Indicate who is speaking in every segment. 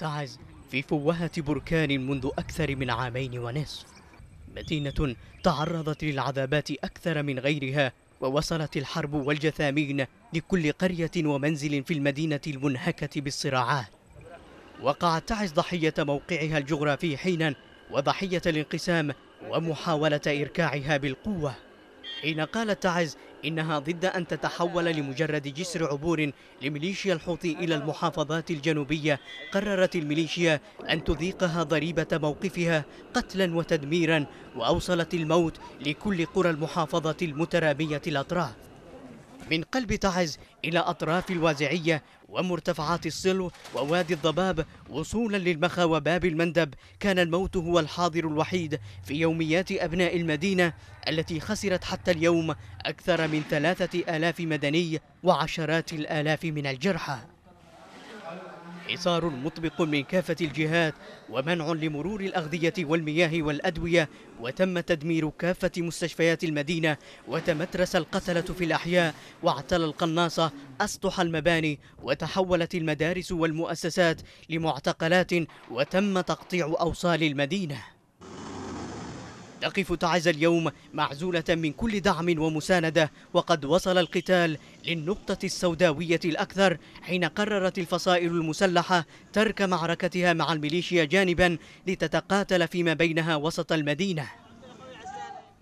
Speaker 1: تعز في فوهة بركان منذ أكثر من عامين ونصف مدينة تعرضت للعذابات أكثر من غيرها ووصلت الحرب والجثامين لكل قرية ومنزل في المدينة المنهكة بالصراعات وقعت تعز ضحية موقعها الجغرافي حينا وضحية الانقسام ومحاولة إركاعها بالقوة حين قالت تعز إنها ضد أن تتحول لمجرد جسر عبور لميليشيا الحوثي إلى المحافظات الجنوبية قررت الميليشيا أن تذيقها ضريبة موقفها قتلا وتدميرا وأوصلت الموت لكل قرى المحافظة المترامية الأطراف من قلب تعز إلى أطراف الوازعية ومرتفعات الصلو ووادي الضباب وصولا للمخا وباب المندب كان الموت هو الحاضر الوحيد في يوميات أبناء المدينة التي خسرت حتى اليوم أكثر من ثلاثة آلاف مدني وعشرات الآلاف من الجرحى حصار مطبق من كافة الجهات ومنع لمرور الأغذية والمياه والأدوية وتم تدمير كافة مستشفيات المدينة وتمترس القتلة في الأحياء واعتلى القناصة أسطح المباني وتحولت المدارس والمؤسسات لمعتقلات وتم تقطيع أوصال المدينة تقف تعز اليوم معزولة من كل دعم ومساندة وقد وصل القتال للنقطة السوداوية الأكثر حين قررت الفصائل المسلحة ترك معركتها مع الميليشيا جانبا لتتقاتل فيما بينها وسط المدينة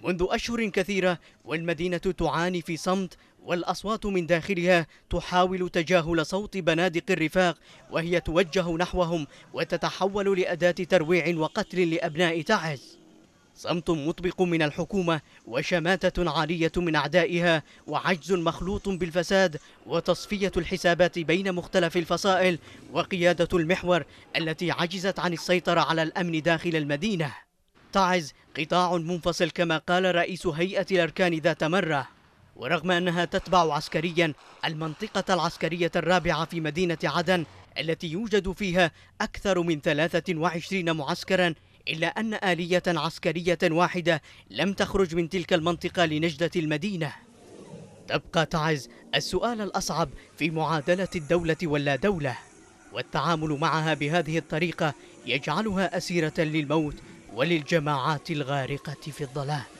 Speaker 1: منذ أشهر كثيرة والمدينة تعاني في صمت والأصوات من داخلها تحاول تجاهل صوت بنادق الرفاق وهي توجه نحوهم وتتحول لأداة ترويع وقتل لأبناء تعز صمت مطبق من الحكومة وشماتة عالية من أعدائها وعجز مخلوط بالفساد وتصفية الحسابات بين مختلف الفصائل وقيادة المحور التي عجزت عن السيطرة على الأمن داخل المدينة تعز قطاع منفصل كما قال رئيس هيئة الأركان ذات مرة ورغم أنها تتبع عسكريا المنطقة العسكرية الرابعة في مدينة عدن التي يوجد فيها أكثر من 23 معسكرا إلا أن آلية عسكرية واحدة لم تخرج من تلك المنطقة لنجدة المدينة تبقى تعز السؤال الأصعب في معادلة الدولة واللا دولة والتعامل معها بهذه الطريقة يجعلها أسيرة للموت وللجماعات الغارقة في الظلام